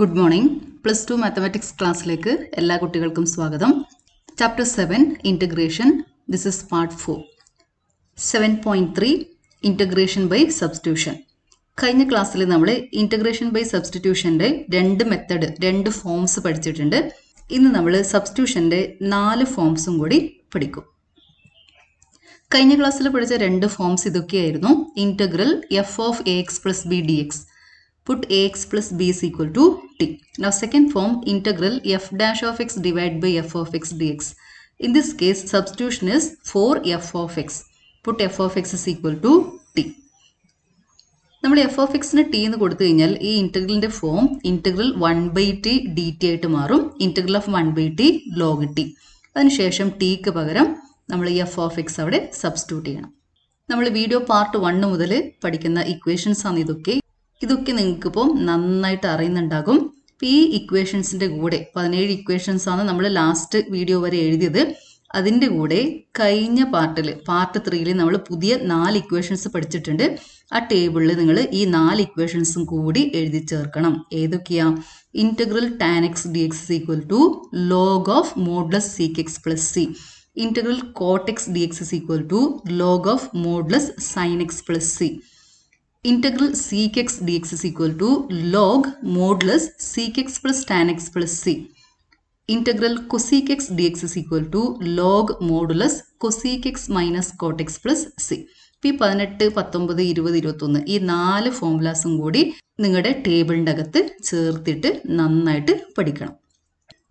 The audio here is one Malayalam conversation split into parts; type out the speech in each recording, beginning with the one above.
Good morning plus two mathematics ക്ലാസ്സിലേക്ക് എല്ലാ കുട്ടികൾക്കും സ്വാഗതം chapter seven integration this is part four seven point three integration by substitution കഴിഞ്ഞ ക്ലാസ്സിൽ നമ്മൾ ഇൻറ്റഗ്രേഷൻ ബൈ സബ്സ്റ്റിറ്റ്യൂഷൻ്റെ രണ്ട് മെത്തഡ് രണ്ട് ഫോംസ് പഠിച്ചിട്ടുണ്ട് ഇന്ന് നമ്മൾ സബ്സ്റ്റിറ്റ്യൂഷൻ്റെ നാല് ഫോംസും കൂടി പഠിക്കും കഴിഞ്ഞ ക്ലാസ്സിൽ പഠിച്ച രണ്ട് ഫോംസ് ഇതൊക്കെയായിരുന്നു integral f of a x plus b d x put ax plus b is equal to t. Now second form integral f dash of x divided by f of x dx. In this case substitution is 4 f of x. Put f of x is equal to t. നമ്മൾ എഫ് ഓഫ് എക്സിന് ടി എന്ന് കൊടുത്തു കഴിഞ്ഞാൽ ഈ ഇൻറ്റഗ്രലിൻ്റെ ഫോം integral one by t d t ആയിട്ട് മാറും integral of one by t log t അതിനുശേഷം ടിക്ക് പകരം നമ്മൾ ഈ എഫ് ഓഫ് എക്സ് അവിടെ സബ്സ്റ്റിറ്റ്യൂട്ട് ചെയ്യണം നമ്മൾ വീഡിയോ പാർട്ട് വണ്ണ് മുതൽ പഠിക്കുന്ന ഇക്വേഷൻസ് ആണ് ഇതൊക്കെ ഇതൊക്കെ നിങ്ങൾക്ക് ഇപ്പോൾ നന്നായിട്ട് അറിയുന്നുണ്ടാകും അപ്പോൾ ഈ ഇക്വേഷൻസിൻ്റെ കൂടെ പതിനേഴ് ഇക്വേഷൻസ് ആണ് നമ്മൾ ലാസ്റ്റ് വീഡിയോ വരെ എഴുതിയത് അതിൻ്റെ കൂടെ കഴിഞ്ഞ പാർട്ടിൽ പാർട്ട് ത്രീയിൽ നമ്മൾ പുതിയ നാല് ഇക്വേഷൻസ് പഠിച്ചിട്ടുണ്ട് ആ ടേബിളിൽ നിങ്ങൾ ഈ നാല് ഇക്വേഷൻസും കൂടി എഴുതി ചേർക്കണം ഏതൊക്കെയാ integral tan x d x equal to log of modulus sec x plus c integral cot x d x equal to log of modulus sine x plus c integral sec x dx is equal to log modulus sec x plus tan x plus c. Integral cosec x dx x equal to log modulus cosec x minus cot x plus c. ഈ പതിനെട്ട് പത്തൊമ്പത് ഇരുപത് ഇരുപത്തൊന്ന് ഈ നാല് ഫോമുലാസും കൂടി നിങ്ങളുടെ ടേബിളിൻ്റെ അകത്ത് ചേർത്തിട്ട് നന്നായിട്ട് പഠിക്കണം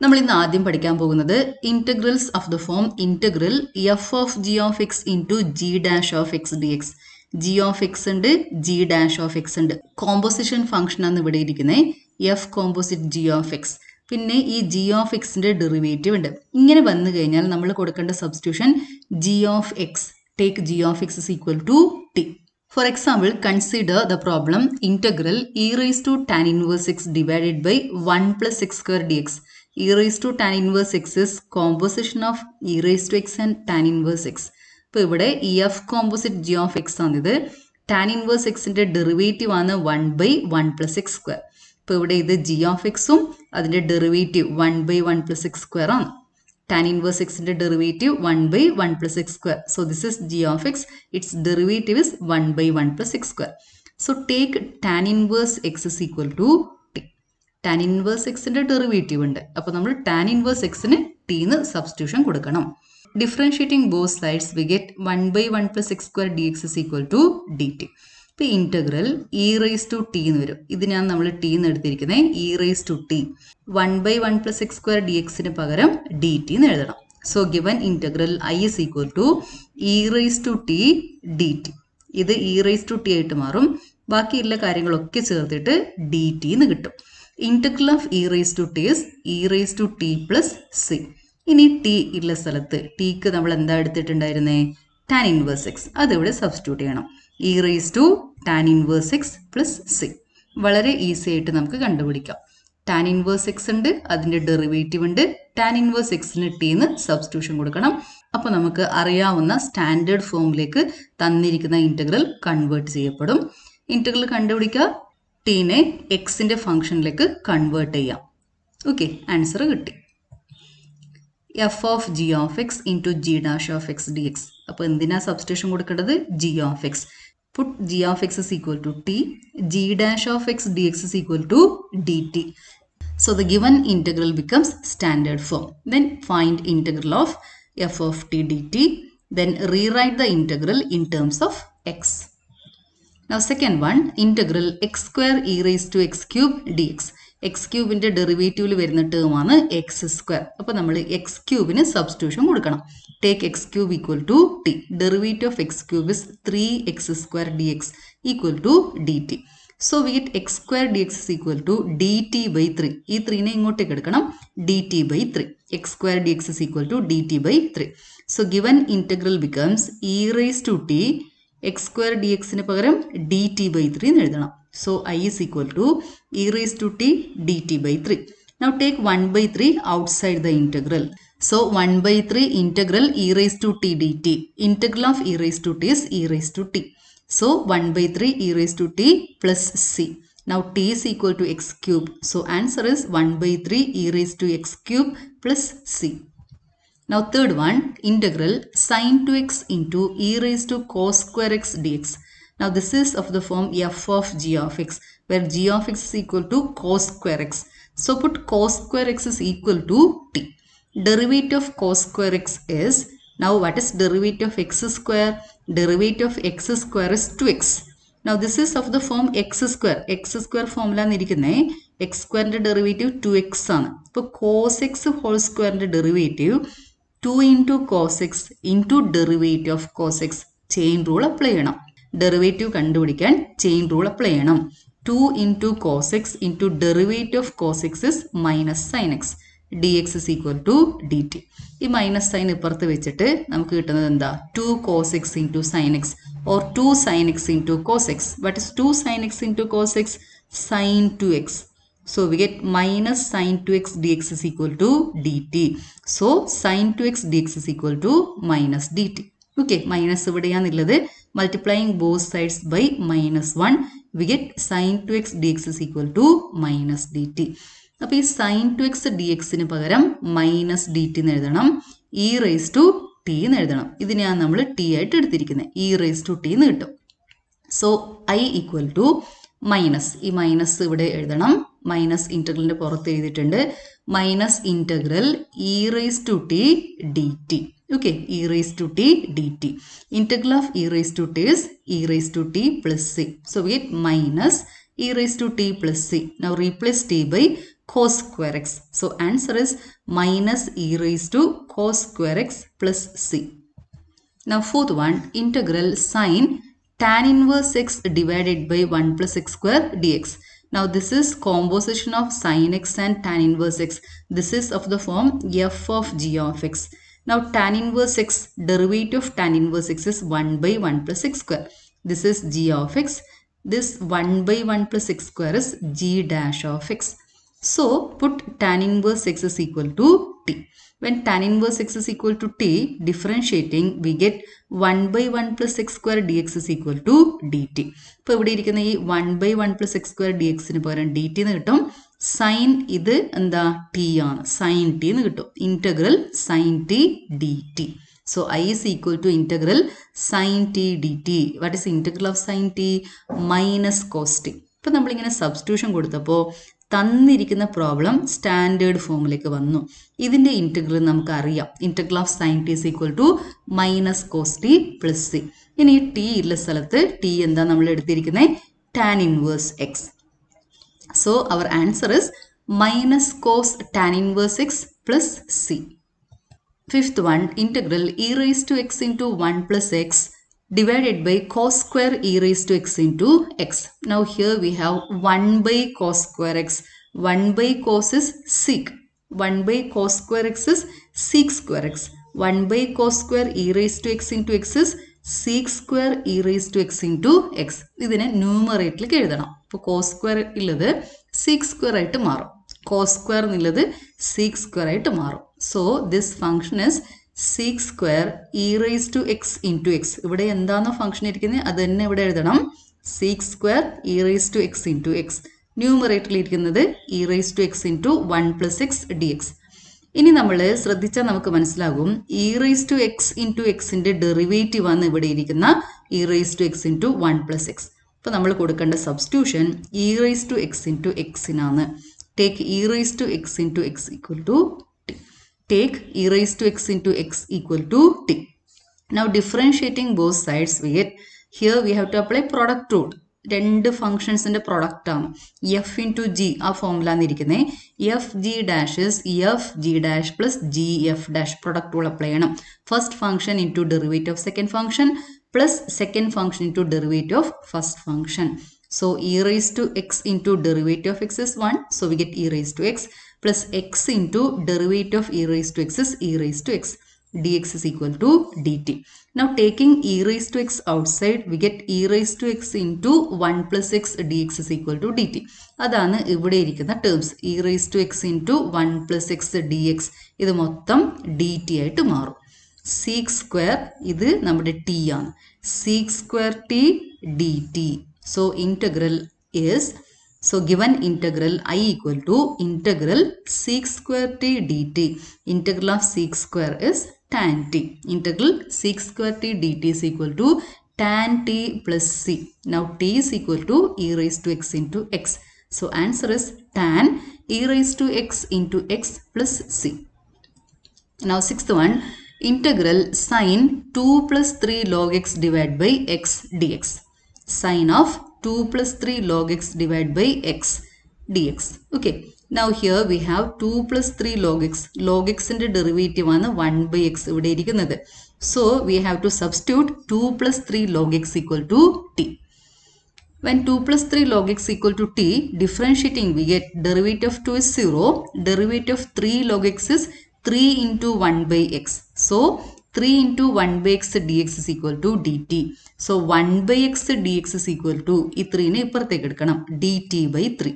നമ്മൾ ഇന്ന് ആദ്യം പഠിക്കാൻ പോകുന്നത് integrals of the form integral f of g of x into g dash of x d x g of x ഉണ്ട് ജി ഡാഷ് ഓഫ് എക്സ് ഉണ്ട് കോമ്പോസിഷൻ ഫംഗ്ഷൻ ആണ് ഇവിടെ ഇരിക്കുന്നത് f composite g of x പിന്നെ ഈ ജി ഓഫ് എക്സിന്റെ ഡെറിവേറ്റീവ് ഉണ്ട് ഇങ്ങനെ വന്നു കഴിഞ്ഞാൽ നമ്മൾ കൊടുക്കേണ്ട substitution g of x take g of x is equal to t for example consider the problem integral e raise to tan inverse x divided by one plus x square d x e raise to tan inverse x is composition of e raise to x and tan inverse x അപ്പോൾ ഇവിടെ e f composite g of x ആണിത് ടാൻ ഇൻവേഴ്സ് എക്സിൻ്റെ ഡെറിവേറ്റീവ് ആണ് one by one plus x square ഇപ്പോൾ ഇവിടെ ഇത് ജി ഓഫ് എക്സും അതിൻ്റെ derivative one by one plus x square ആണ് tan inverse x derivative one by one plus x square so this is g of x it's derivative is one by one plus x square so take tan inverse x is equal to t tan inverse എക്സിന്റെ ഡെറിവേറ്റീവ് ഉണ്ട് അപ്പോൾ നമ്മൾ ടാൻ ഇൻവേഴ്സ് എക്സിന് ടീന്ന് സബ്സ്റ്റിറ്റ്യൂഷൻ കൊടുക്കണം differentiating both sides we get one by one plus x square d x is equal to d t ഇപ്പോൾ integral e raise to t എന്ന് വരും ഇതിനാണ് നമ്മൾ ടി എന്ന് എടുത്തിരിക്കുന്നത് e e raise to t one by one plus x square d എക്സിന് പകരം ഡി ടി എന്ന് എഴുതണം so given integral I is equal to e raise to t d t ഇത് ഇ റേസ് ടു ടി ആയിട്ട് മാറും ബാക്കി എല്ലാ കാര്യങ്ങളൊക്കെ ചേർത്തിട്ട് ഡി ടി എന്ന് കിട്ടും integral of e raise to t is e raise to t plus c ഇനി ടി ഉള്ള സ്ഥലത്ത് ടീക്ക് നമ്മൾ എന്താ എടുത്തിട്ടുണ്ടായിരുന്നേ ടാൻ ഇൻവേഴ്സ് എക്സ് അതിവിടെ സബ്സ്റ്റിറ്റ്യൂട്ട് ചെയ്യണം e raise to tan inverse x plus c വളരെ ഈസി ആയിട്ട് നമുക്ക് കണ്ടുപിടിക്കാം ടാൻ ഇൻവേഴ്സ് എക്സ് ഉണ്ട് അതിൻ്റെ ഡെറിവേറ്റീവ് ഉണ്ട് ടാൻ ഇൻവേഴ്സ് എക്സിന് ടി എന്ന് സബ്സ്റ്റിറ്റ്യൂഷൻ കൊടുക്കണം അപ്പോൾ നമുക്ക് അറിയാവുന്ന സ്റ്റാൻഡേർഡ് ഫോമിലേക്ക് തന്നിരിക്കുന്ന ഇൻ്റഗ്രൽ കൺവേർട്ട് ചെയ്യപ്പെടും ഇൻ്റഗ്രൽ കണ്ടുപിടിക്കുക ടീനെ എക്സിൻ്റെ ഫംഗ്ഷനിലേക്ക് കൺവേർട്ട് ചെയ്യാം ഓക്കെ ആൻസർ കിട്ടി f of g of x into g dash of x dx. Upon the substitution substitution കൊടുക്കേണ്ടത് g of x. Put g of x is equal to t. g dash of x dx is equal to dt. So the given integral becomes standard form. Then find integral of f of t dt. Then rewrite the integral in terms of x. Now second one, integral x square e raised to x cube dx. X ക്യൂബിന്റെ ഡെറിവേറ്റീവിൽ വരുന്ന ടേമാണ് എക്സ് സ്ക്വയർ അപ്പൊ നമ്മൾ എക്സ് ക്യൂബിന് സബ്സ്റ്റിറ്റ്യൂഷൻ കൊടുക്കണം take x cube equal to t derivative of x cube is three x square d x equal to d t so we get x square d x is equal to d t by three ഈ ത്രീനെ ഇങ്ങോട്ടേക്ക് എടുക്കണം d t by three x square d x is equal to d t by three so given integral becomes e raise to t x square d എക്സിന് പകരം ഡി ടി ബൈ ത്രീ എന്ന് എഴുതണം so I is equal to e raise to t d t by three now take one by three outside the integral so one by three integral e raise to t d t integral of e raise to t is e raise to t so one by three e raise to t plus c now t is equal to x cube so answer is one by three e raise to x cube plus c Now third one, integral sine 2x into e raised to cos square x dx. Now this is of the form f of g of x where g of x is equal to cos square x. So put cos square x is equal to t. Derivative of cos square x is, now what is derivative of x square? Derivative of x square is 2x. Now this is of the form x square. x square formula x x derivative two x x ആണ് cos x whole square സ്ക്വയറിൻ്റെ two into cos x into derivative of cos x chain rule apply ചെയ്യണം ഡെറിവേറ്റീവ് കണ്ടുപിടിക്കാൻ ചെയിൻ റൂൾ അപ്ലൈ ചെയ്യണം two into cos x into derivative of cos x is minus sine x d x is equal to d t ഈ മൈനസ് സൈൻ ഇപ്പുറത്ത് വെച്ചിട്ട് നമുക്ക് കിട്ടുന്നത് എന്താ two cos x into sine x or two sine x into cos x what is two sine x into cos x sine two x So we get minus sine 2x dx is equal to dt. So sine 2x dx is equal to minus dt. Okay minus ഇവിടെയാണുള്ളത് multiplying both sides by minus one we get sine two x d x is equal to minus d t അപ്പോൾ ഈ സൈൻ ടു എക്സ് ഡി എക്സിന് പകരം മൈനസ് ഡി ടി എന്ന് എഴുതണം ഇ റേസ് ടു ടി എന്ന് എഴുതണം ഇതിനെയാണ് നമ്മൾ ടി ആയിട്ട് എടുത്തിരിക്കുന്നത് ഇ റേസ് ടു ടി എന്ന് കിട്ടും so I equal to minus ഈ മൈനസ് ഇവിടെ എഴുതണം മൈനസ് ഇന്റഗ്രലിന്റെ പുറത്ത് എഴുതിയിട്ടുണ്ട് minus integral e raise to t d t okay e raise to t d t integral of e raise to t is e raise to t plus c so with minus e raise to t plus c now replace t by cos square x so answer is minus e raise to cos square x plus c now fourth one integral sine tan inverse x divided by one plus x square d x Now this is composition of sine x and tan inverse x. This is of the form f of g of x. Now tan inverse x, derivative of tan inverse x is 1 by 1 plus x square. This is g of x. This 1 by 1 plus x square is g dash of x. So put tan inverse x is equal to t. When tan inverse x is equal to t, differentiating we get 1 by 1 plus x square dx is equal to dt. ഇപ്പോൾ ഇവിടെ ഇരിക്കുന്ന ഈ 1 by 1 plus x square dx ന് പകരം dt എന്ന് കിട്ടും സൈൻ ഇത് എന്താ ടി ആണ് സൈൻ ടി എന്ന് കിട്ടും integral sine t d t so I is equal to integral sine t d t what is integral of sine t minus cos t ഇപ്പം നമ്മളിങ്ങനെ സബ്സ്റ്റിറ്റ്യൂഷൻ കൊടുത്തപ്പോൾ തന്നിരിക്കുന്ന പ്രോബ്ലം സ്റ്റാൻഡേർഡ് ഫോമിലേക്ക് വന്നു ഇതിന്റെ ഇന്റഗ്രൽ നമുക്ക് അറിയാം integral of sine t is equal to minus cos t plus c ഇനി ടി ഉള്ള സ്ഥലത്ത് ടി എന്താ നമ്മൾ എടുത്തിരിക്കുന്നത് tan inverse x so our answer is minus cos tan inverse x plus c fifth one integral e raise to x into one plus x divided by cos square e raised to x into x. Now here we have 1 by cos square x. 1 by cos is sec. 1 by cos square x is sec square x. 1 by cos square e raised to x into x is sec square e raised to x into x. This is എഴുതണം അപ്പോൾ cos square is sec square ആയിട്ട് മാറും കോസ് സ്ക്വയർ എന്നുള്ളത് സിക്സ് സ്ക്വയർ ആയിട്ട് മാറും so this sec square e raise to x into x ഇവിടെ എന്താണോ ഫംഗ്ഷൻ ഇരിക്കുന്നത് അത് തന്നെ ഇവിടെ എഴുതണം sec square e raise to x into x ന്യൂമറേറ്ററിൽ ഇരിക്കുന്നത് e raise to x into one plus x d x ഇനി നമ്മൾ ശ്രദ്ധിച്ചാൽ നമുക്ക് മനസ്സിലാകും e raise to x into എക്സിന്റെ ഡെറിവേറ്റീവ് ആണ് ഇവിടെ ഇരിക്കുന്ന e raise to x into one plus x അപ്പോൾ നമ്മൾ കൊടുക്കേണ്ട substitution e raise to x into എക്സിനാണ് take e raise to x into x equal to take e raised to x into x equal to t. Now differentiating both sides we get here we have to apply product rule. രണ്ട് ഫങ്ഷൻസിൻ്റെ പ്രൊഡക്റ്റാണ് എഫ് ഇൻറ്റു ജി ആ ഫോമുലാന്ന് ഇരിക്കുന്നത് f g dash is f g dash plus g f dash product rule apply ചെയ്യണം first function into derivate of second function plus second function into derivate of first function So e raised to x into derivative of x is 1. So we get e raised to x plus x into derivate of e raise to x is e raise to x d x is equal to dx is equal to dt. Now taking e raised to x outside, we get e raised to one plus x d x is equal to d t അതാണ് ഇവിടെ ഇരിക്കുന്ന terms e raise to x into one plus x d x ഇത് മൊത്തം ഡി ടി ആയിട്ട് മാറും സീക്സ് സ്ക്വയർ ഇത് നമ്മുടെ ടി ആണ് sec square t d t so integral is So given integral i equal to integral sec square t dt. Integral of sec square is tan t. Integral sec square t dt is equal to tan t plus c. Now t is equal to e raised to x into x. So answer is tan e raised to x into x plus c. Now sixth one integral sine 2 plus 3 log x divided by x dx. Sine of 2 plus 3 log x divided by x dx. Okay. Now here we have 2 plus 3 log x. Log x ന്റെ derivative ആണ് 1 by x ഇവിടെ So we have to substitute 2 plus 3 log x equal to t. When 2 plus 3 log x equal to t, differentiating we get derivative of 2 is 0, derivative of 3 log x is 3 into 1 by x. So three into one by x d x is equal to d t so one by x d x is equal to ഈ ത്രീനെ ഇപ്പുറത്തേക്ക് എടുക്കണം d t by three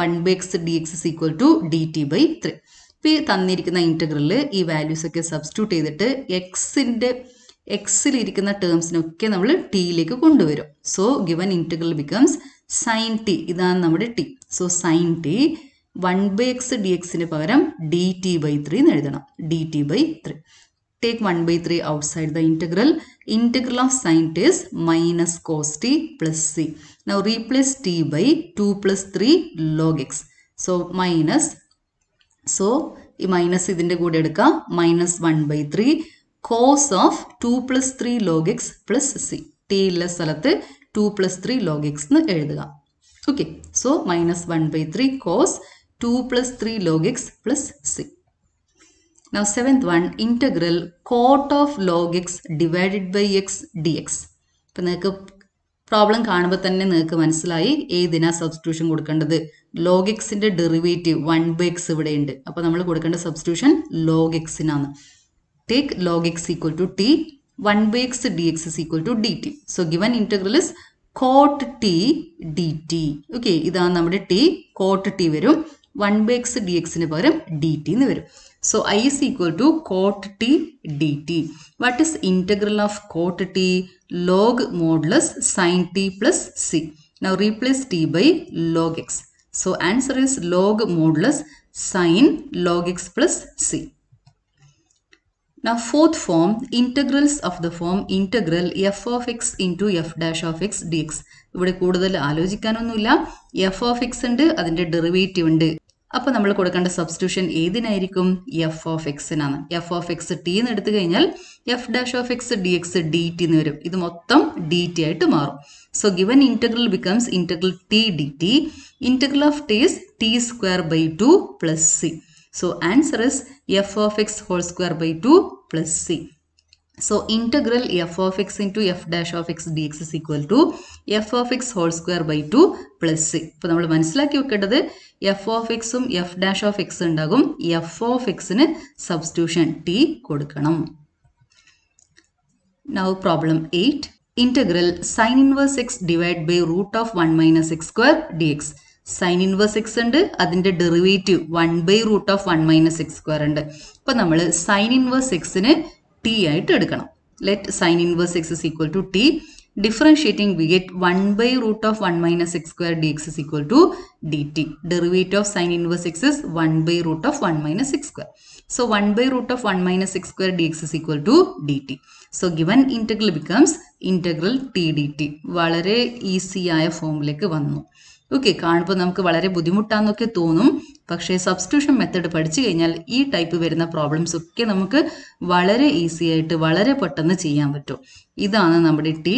one by x d x is equal to d t by three ഇപ്പം ഈ തന്നിരിക്കുന്ന ഇൻറ്റഗ്രലിൽ ഈ വാല്യൂസ് ഒക്കെ സബ്സ്റ്റിറ്റ്യൂട്ട് ചെയ്തിട്ട് എക്സിൻ്റെ എക്സിലിരിക്കുന്ന ടേംസിനൊക്കെ നമ്മൾ ടിയിലേക്ക് കൊണ്ടുവരും so given integral becomes sine t ഇതാണ് നമ്മുടെ t so sine t one by x d എക്സിന് പകരം ഡി ടി ബൈ ത്രീ എന്ന് എഴുതണം d t by three take 1 by 3 outside the integral. Integral of sine t is minus cos t plus c. Now replace t by 2 plus 3 log x. So minus. So ഈ മൈനസ് ഇതിൻ്റെ കൂടെ എടുക്കുക minus one by three cos of two plus three log x plus c t ഉള്ള സ്ഥലത്ത് two plus three log x എന്ന് എഴുതുക okay so minus one by three cos two plus three log x plus c Now seventh one, integral cot of log x divided by x dx. ഇപ്പം നിങ്ങൾക്ക് പ്രോബ്ലം കാണുമ്പോൾ തന്നെ നിങ്ങൾക്ക് മനസ്സിലായി ഏതിനാ സബ്സ്റ്റിറ്റ്യൂഷൻ കൊടുക്കേണ്ടത് ലോഗ് എക്സിൻ്റെ ഡെറിവേറ്റീവ് വൺ ബൈ എക്സ് ഇവിടെ ഉണ്ട് അപ്പോൾ നമ്മൾ കൊടുക്കേണ്ട സബ്സ്റ്റിറ്റ്യൂഷൻ ലോഗ് എക്സിനാണ് take log x equal to t one by x d x is equal to d t so given integral is cot t d t okay ഇതാണ് നമ്മുടെ ടി കോട്ട് ടി വരും വൺ ബൈ എക്സ് ഡി എക്സിന് പകരം ഡി ടി എന്ന് വരും So I is equal to cot t dt. What is integral of cot t? Log modulus sin t plus c. Now replace t by log x. So answer is log modulus sin log x plus c. Now fourth form, integrals of the form integral f of x into f dash of x dx. ഇവിടെ കൂടുതൽ ആലോചിക്കാനൊന്നുമില്ല എഫ് ഓഫ് എക്സ് ഉണ്ട് അതിൻ്റെ ഡെറിവേറ്റീവ് ഉണ്ട് അപ്പൊ നമ്മൾ കൊടുക്കേണ്ട സബ്സ്റ്റിറ്റ്യൂഷൻ ഏതിനായിരിക്കും എഫ് ഓഫ് എക്സിനാണ് എഫ് ഓഫ് എക്സ് ടി എന്ന് എടുത്തു കഴിഞ്ഞാൽ f dash of x d x d t എന്ന് വരും ഇത് മൊത്തം ഡി ടി ആയിട്ട് മാറും so given integral becomes integral t d t integral of t is t square by two plus c so answer is f of x whole square by two plus c So integral f of x into f dash of x dx is equal to f of x whole square by 2 plus ഇപ്പോൾ നമ്മൾ മനസ്സിലാക്കി വെക്കേണ്ടത് എഫ് ഓഫ് എക്സും എഫ് ഡാഷ് ഓഫ് എക്സ് ഉണ്ടാകും എഫ് ഓഫ് എക്സിന് സബ്സ്റ്റിറ്റ്യൂഷൻ ടി കൊടുക്കണം now problem eight Integral sine inverse x divide by root of one minus x square d x sine inverse x ഉണ്ട് അതിന്റെ derivative one by root of one minus x square ഉണ്ട് അപ്പോൾ നമ്മൾ സൈൻ ഇൻവേഴ്സ് എക്സിന് ടി ആയിട്ട് എടുക്കണം let sine inverse x is equal to T differentiating we get one by root of one minus x square d x is equal to d t derivative of sine inverse x is one by root of one minus x square so one by root of one minus x square d x is equal to d t so given integral becomes integral t d t വളരെ ഈസി ആയ ഫോമിലേക്ക് വന്നു ഓക്കെ കാണുമ്പോൾ നമുക്ക് വളരെ ബുദ്ധിമുട്ടാന്നൊക്കെ തോന്നും പക്ഷേ സബ്സ്റ്റിറ്റ്യൂഷൻ മെത്തേഡ് പഠിച്ചു കഴിഞ്ഞാൽ ഈ ടൈപ്പ് വരുന്ന പ്രോബ്ലംസ് ഒക്കെ നമുക്ക് വളരെ ഈസി ആയിട്ട് വളരെ പെട്ടെന്ന് ചെയ്യാൻ പറ്റും ഇതാണ് നമ്മുടെ ടി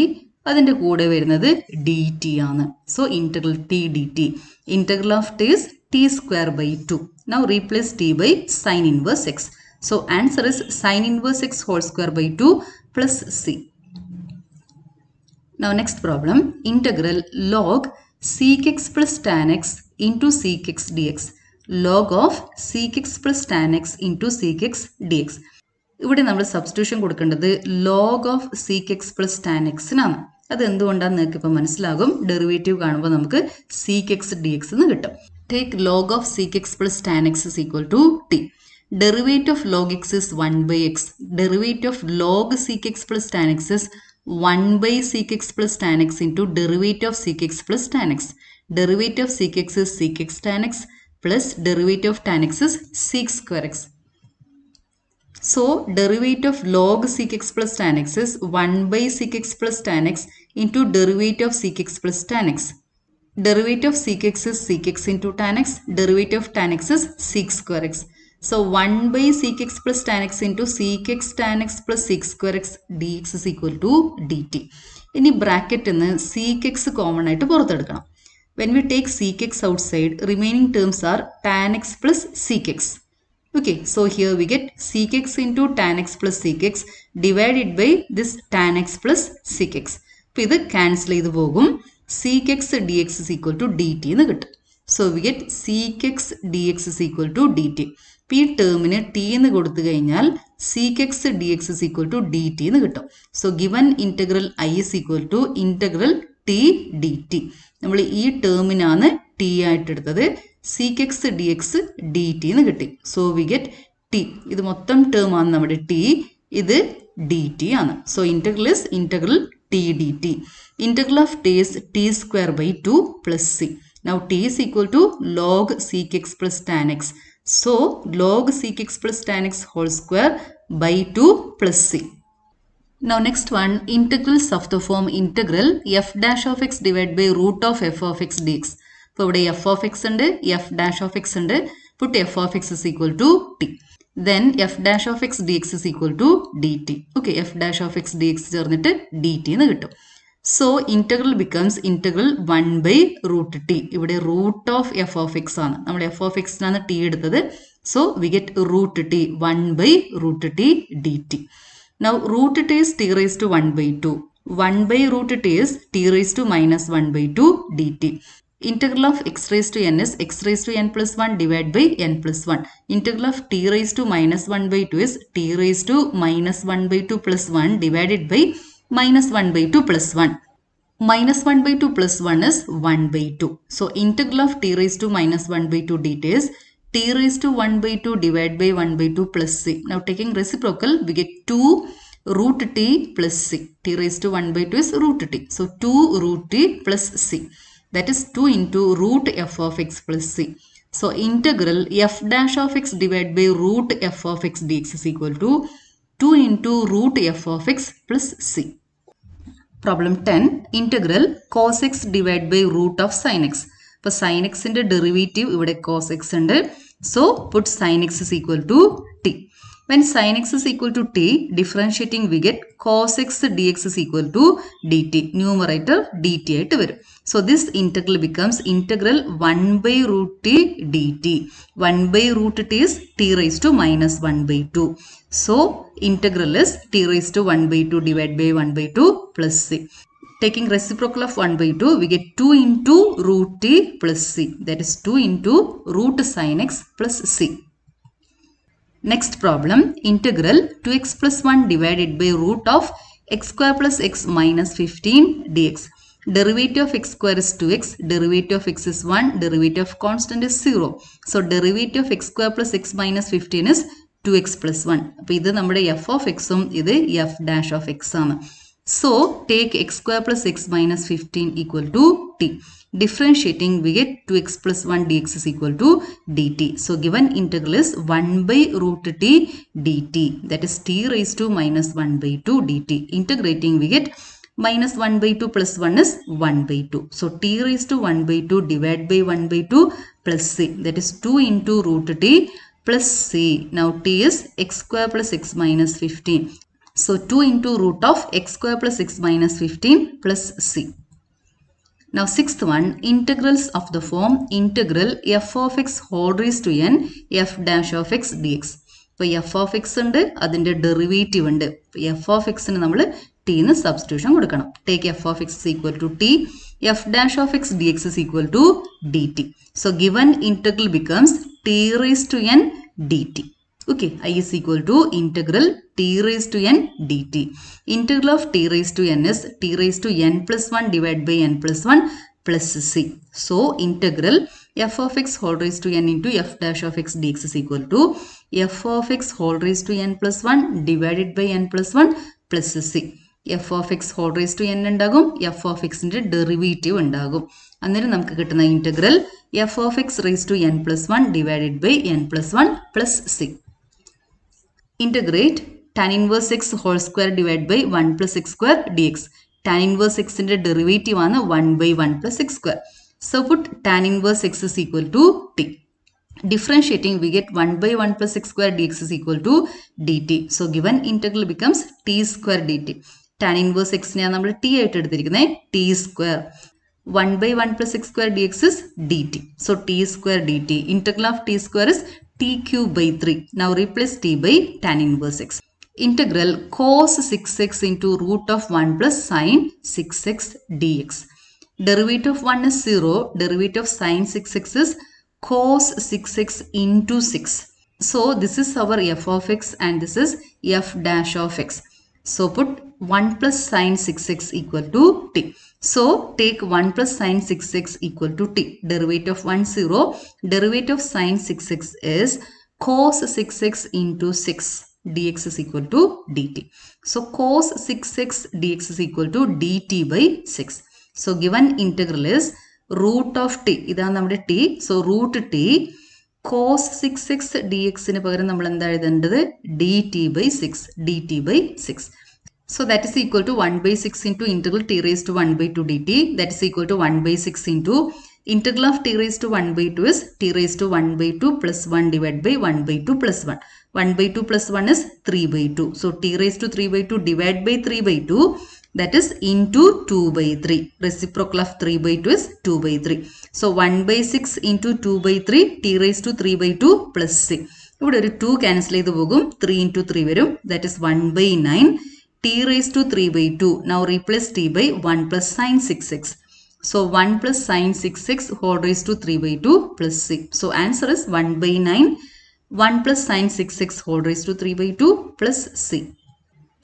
അതിൻ്റെ കൂടെ വരുന്നത് ഡി ടി ആണ് so integral t d t integral of t is t square by two now replace t by sine inverse x so answer is sine inverse x whole square by two plus c now next problem integral log sec x plus plus tan x sec x d x log of sec x plus plus tan x sec x d x ഇവിടെ നമ്മൾ സബ്സ്റ്റിറ്റ്യൂഷൻ കൊടുക്കേണ്ടത് log of sec x plus tan എക്സിനാണ് അത് എന്തുകൊണ്ടാണെന്ന് നിങ്ങൾക്ക് ഇപ്പോൾ മനസ്സിലാകും ഡെറിവേറ്റീവ് കാണുമ്പോൾ നമുക്ക് സീക്ക് എക്സ് ഡി എക്സ് എന്ന് കിട്ടും take log of sec x plus tan x is equal to t derivative of log x is one by x derivative of log sec x plus tan x is 1 by sec x plus tan x into derivative of sec x plus tan x. Derivative of sec x is sec x tan x plus derivative of tan x is sec square x. So derivative of log sec x plus tan x is 1 by sec x plus tan x into derivative of sec x plus tan x. Derivative of sec x is sec x into tan x. Derivative of tan x is sec square x. So 1 by sec x plus tan x into sec x tan x plus sec square x dx is equal to dt. ഇനി ബ്രാക്കറ്റിൽ നിന്ന് സീക്ക് എക്സ് കോമൺ ആയിട്ട് പുറത്തെടുക്കണം when we take sec x outside remaining terms are tan x plus sec x okay so here we get sec x into tan x plus sec x divided by this tan x plus sec x അപ്പം ഇത് ക്യാൻസൽ ചെയ്ത് പോകും sec x d x is equal to d t എന്ന് കിട്ടും so we get sec x d x is equal to d t P ടേമിന് ടി എന്ന് കൊടുത്തു കഴിഞ്ഞാൽ sec x d x is equal to d t എന്ന് കിട്ടും so given integral I is equal to integral t d t നമ്മൾ ഈ ടേമിനാണ് ടി ആയിട്ടെടുത്തത് sec x d x d t എന്ന് കിട്ടി സോ വി ഗെറ്റ് ടി ഇത് മൊത്തം ടേം ആണ് നമ്മുടെ ടി ഇത് ഡി ടി ആണ് so integral is integral t d t integral of t is t square by two plus c now t is equal to log sec x plus tan x so log sec x plus tan x whole square by 2 plus c. Now next one integrals of the form integral f dash of x divided by root of f of x dx. ഇപ്പോൾ ഇവിടെ എഫ് ഓഫ് എക്സ് ഉണ്ട് എഫ് ഡാഷ് ഓഫ് എക്സ് ഉണ്ട് put f of x is equal to t then f dash of x d x is equal to d t okay f dash of x d x ചേർന്നിട്ട് ഡി ടി എന്ന് കിട്ടും so integral becomes integral one by root t ഇവിടെ root of f of x ആണ് നമ്മൾ എഫ് ഓഫ് എക്സിനാണ് ടി എടുത്തത് so we get root T one by root t d t now root t is t raise to one by two one by root t is t raise to minus one by two d t integral of x raise to n is x raise to n plus one divide by n plus one integral of t raise to minus one by two is t raise to minus one by two plus one divided by minus 1 by 2 plus 1. Minus 1 by 2 plus 1 is 1 by 2. So integral of t raised to minus 1 by 2 dt is t raised to 1 by 2 divided by 1 by 2 plus c. Now taking reciprocal we get 2 root t plus c. t raised to 1 by 2 is root t. So 2 root t plus c. That is 2 into root f of x plus c. So integral f dash of x divided by root f of x dx is equal to 2 into root f of x plus c. Problem 10. Integral cos x divided by root of sin x. അപ്പോൾ സൈൻ എക്സിൻ്റെ ഡെറിവേറ്റീവ് ഇവിടെ കോസ് എക്സ് ഉണ്ട് so put sine x is equal to t when sine x is equal to t differentiating we get cos x d x is equal to d t numerator d t ആയിട്ട് വരും so this integral becomes integral one by root t d t one by root t is t rise to minus one by two So, integral is t raised to 1 by 2 divided by 1 by 2 plus c. Taking reciprocal of 1 by 2, we get 2 into root t plus c. That is 2 into root sin x plus c. Next problem, integral 2x plus 1 divided by root of x square plus x minus 15 dx. Derivative of x square is 2x, derivative of x is 1, derivative of constant is 0. So, derivative of x square plus x minus 15 is 2x plus 1. One അപ്പോൾ ഇത് f of x എക്സും f dash of x x So take x square plus x minus 15 equal to t. differentiating we get 2x plus 1 dx is equal to dt. So given integral is 1 by root t dt that is t raised to minus 1 by 2 dt. Integrating we get minus 1 by 2 plus 1 is 1 by 2. So t raised to 1 by 2 divided by 1 by 2 plus c that is 2 into root t plus c. Now t is x square plus x minus 15. So 2 into root of x square plus x minus 15 plus c. Now sixth one, integrals of the form integral f of x whole raised to n f dash of x dx. So f of x and the derivative and f of x and the substitution. Take f of x is equal to t. f dash of x dx is equal to dt. So given integral becomes t raised to n dt. Okay, i is equal to integral t raised to n dt. Integral of t raised to n is t raised to n plus 1 divided by n plus 1 plus c. So integral f of x whole raised to n into f dash of x dx is equal to f of x whole raised to n plus 1 divided by n plus 1 plus c. F of x whole raise to n ഉണ്ടാകും എഫ് ഓഫ് എക്സിന്റെ ഡെറിവേറ്റീവ് ഉണ്ടാകും അന്നേരം നമുക്ക് കിട്ടുന്ന integral f of x raise to n plus one divided by n plus one plus c integrate tan inverse x whole square divide by one plus x square d x tan inverse എക്സിന്റെ ഡെറിവേറ്റീവ് ആണ് one by one plus x square So put tan inverse x is equal to t. Differentiating we get 1 by 1 plus x square dx is equal to dt. So given integral becomes t square dt. Tan inverse എക്സിനെയാണ് നമ്മൾ ടി ആയിട്ട് എടുത്തിരിക്കുന്നത് t square one by one plus x square d x is d t so t square d t integral of t square is t cube by three now replace t by tan inverse x integral cos 6x into root of 1 plus sine 6x dx. Derivative of 1 is 0. Derivative of sine 6x is cos 6x into 6. So this is our f of x and this is f dash of x. So put 1 plus sine 6x equal to t. So take 1 plus sine 6x equal to t. Derivative of 1 0. Derivative of sine 6x is cos 6x into 6 dx is equal to dt. So cos 6x dx is equal to dt by 6. So given integral is root of t. ഇതാണ് t. So root t cos six x d എക്സിന് പകരം നമ്മൾ എന്താ എഴുതേണ്ടത് d t by six d t by six so that is equal to one by six into integral t raise to one by two d t that is equal to one by six into integral of t raise to one by two is t raise to one by two plus one divide by one by two plus one one by two plus one is three by two so t raise to three by two divide by three by two that is into 2 by 3. Reciprocal of 3 by 2 is 2 by 3. So 1 by 6 into 2 by 3 t raised to 3 by 2 plus 6. ഇവിടെ ഒരു ടു ക്യാൻസൽ ചെയ്ത് പോകും ത്രീ ഇൻറ്റു ത്രീ വരും that is one by nine t raise to three by two now replace t by one plus sine six x so one plus sine six x whole raise to three by two plus six so answer is one by nine one plus sine six x whole raise to three by two plus c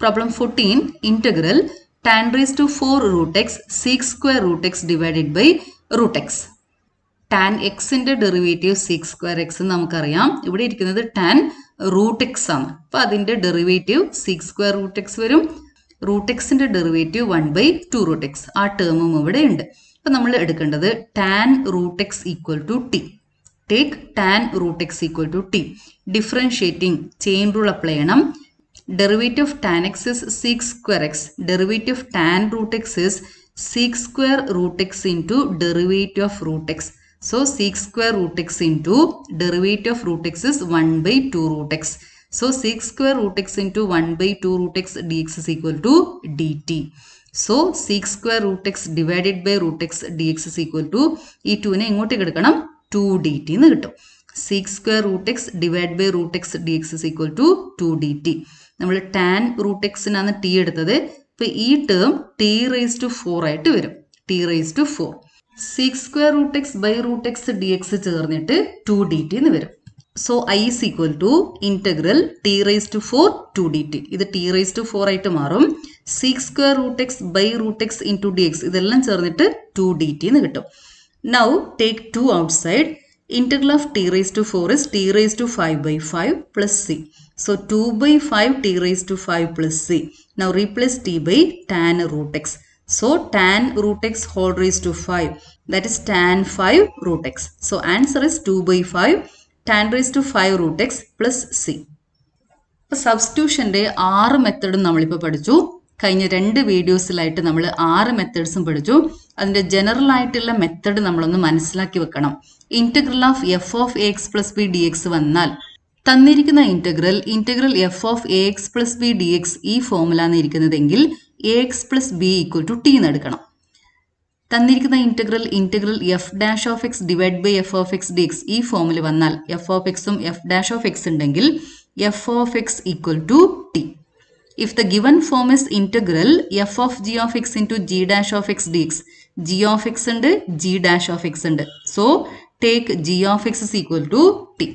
problem fourteen integral tan raise to four root X six square root x divided by root x tan എക്സിന്റെ ഡെറിവേറ്റീവ് സിക്സ് സ്ക്വയർ എക്സ് നമുക്കറിയാം ഇവിടെ ഇരിക്കുന്നത് ടാൻ റൂട്ട് എക്സ് ആണ് അപ്പൊ അതിന്റെ derivative sec square root x വരും റൂട്ട് എക്സിന്റെ derivative one by two root x ആ ടേമും ഇവിടെ ഉണ്ട് അപ്പൊ നമ്മൾ എടുക്കേണ്ടത് tan root x equal to t take tan root x equal to t differentiating chain rule apply ചെയ്യണം derivative of tan x is sec square x derivative of tan root x is sec square root x into derivative of root x so sec square root x into derivative of root x is 1 by 2 root x so sec square root x into 1 by 2 root x dx is equal to dt so sec square root x divided by root x d x is equal to ഈ ടുവിനെ ഇങ്ങോട്ടേക്ക് എടുക്കണം ടു ഡി ടി എന്ന് കിട്ടും sec square root x divide by root x d x is equal to two d t നമ്മൾ ടാൻ റൂട്ട് എക്സിനാണ് ടി എടുത്തത് ഇപ്പൊ ഈ term t raise to four ആയിട്ട് വരും t raise to four sec square root x by root x d x ചേർന്നിട്ട് ടു ഡി ടി എന്ന് വരും so I is equal to integral t raise to four two d t ഇത് ടി റേസ് ടു ഫോർ ആയിട്ട് മാറും sec square root x by root x into d x ഇതെല്ലാം ചേർന്നിട്ട് ടു ഡി ടി എന്ന് കിട്ടും now take two outside integral of t raised to 4 is t raised to 5 by 5 plus c. So 2 by 5 t raised to 5 plus c. Now replace t by tan root x. So tan root x whole raised to 5 that is tan 5 root x. So answer is 2 by 5 tan raised to 5 root x plus c. സബ്സ്റ്റിറ്റ്യൂഷൻ്റെ ആറ് മെത്തേഡും നമ്മളിപ്പോൾ പഠിച്ചു കഴിഞ്ഞ രണ്ട് വീഡിയോസിലായിട്ട് നമ്മൾ ആറ് മെത്തേഡ്സും പഠിച്ചു അതിന്റെ ജനറൽ ആയിട്ടുള്ള മെത്തേഡ് നമ്മളൊന്ന് മനസ്സിലാക്കി വെക്കണം integral of f of a x plus b d x വന്നാൽ തന്നിരിക്കുന്ന integral integral f of a x plus b d x ഈ ഫോമുലാണ് ഇരിക്കുന്നതെങ്കിൽ a x plus b equal to t എന്ന് എടുക്കണം തന്നിരിക്കുന്ന integral integral f dash of x divide by f of x d x ഈ ഫോമിൽ വന്നാൽ എഫ് ഓഫ് എക്സും എഫ് ഡാഷ് ഓഫ് എക്സ് ഉണ്ടെങ്കിൽ f of x equal to t if the if form is integral f of g of x into g dash of x d x g of x ഉണ്ട് ജി ഡാഷ് ഓഫ് എക്സ് ഉണ്ട് so take g of x is equal to t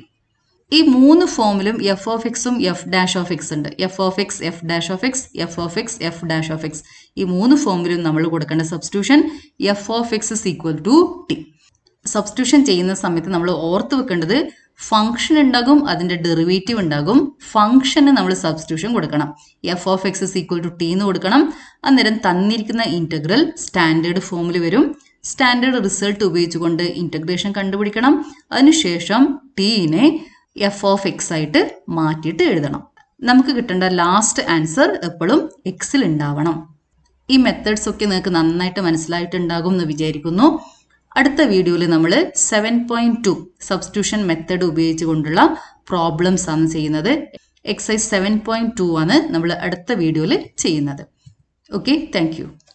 ഈ മൂന്ന് ഫോമിലും എഫ് ഓഫ് എക്സും എഫ് ഡാഷ് ഓഫ് എക്സ് ഉണ്ട് f of x f dash of x f of x f dash of x ഈ മൂന്ന് ഫോമിലും നമ്മൾ കൊടുക്കേണ്ട substitution f of x is equal to t substitution ചെയ്യുന്ന സമയത്ത് നമ്മൾ ഓർത്ത് വെക്കേണ്ടത് ഫംഗ്ഷൻ ഉണ്ടാകും അതിൻ്റെ ഡെറിവേറ്റീവ് ഉണ്ടാകും ഫംഗ്ഷന് നമ്മൾ സബ്സ്റ്റിറ്റ്യൂഷൻ കൊടുക്കണം f of x is equal to t എന്ന് കൊടുക്കണം അന്നേരം തന്നിരിക്കുന്ന ഇൻറ്റഗ്രൽ സ്റ്റാൻഡേർഡ് ഫോമിൽ വരും സ്റ്റാൻഡേർഡ് റിസൾട്ട് ഉപയോഗിച്ചുകൊണ്ട് ഇൻറ്റഗ്രേഷൻ കണ്ടുപിടിക്കണം അതിനുശേഷം ടീനെ എഫ് ഓഫ് എക്സ് ആയിട്ട് മാറ്റിയിട്ട് എഴുതണം നമുക്ക് കിട്ടേണ്ട ലാസ്റ്റ് ആൻസർ എപ്പോഴും എക്സിൽ ഉണ്ടാവണം ഈ മെത്തേഡ്സ് ഒക്കെ നിങ്ങൾക്ക് നന്നായിട്ട് മനസ്സിലായിട്ടുണ്ടാകും എന്ന് വിചാരിക്കുന്നു അടുത്ത വീഡിയോയിൽ നമ്മൾ seven point two substitution method ഉപയോഗിച്ച് കൊണ്ടുള്ള പ്രോബ്ലംസ് ആണ് ചെയ്യുന്നത് എക്സസൈസ് സെവൻ പോയിന്റ് ടു ആണ് നമ്മൾ അടുത്ത വീഡിയോയിൽ ചെയ്യുന്നത് ഓക്കെ താങ്ക്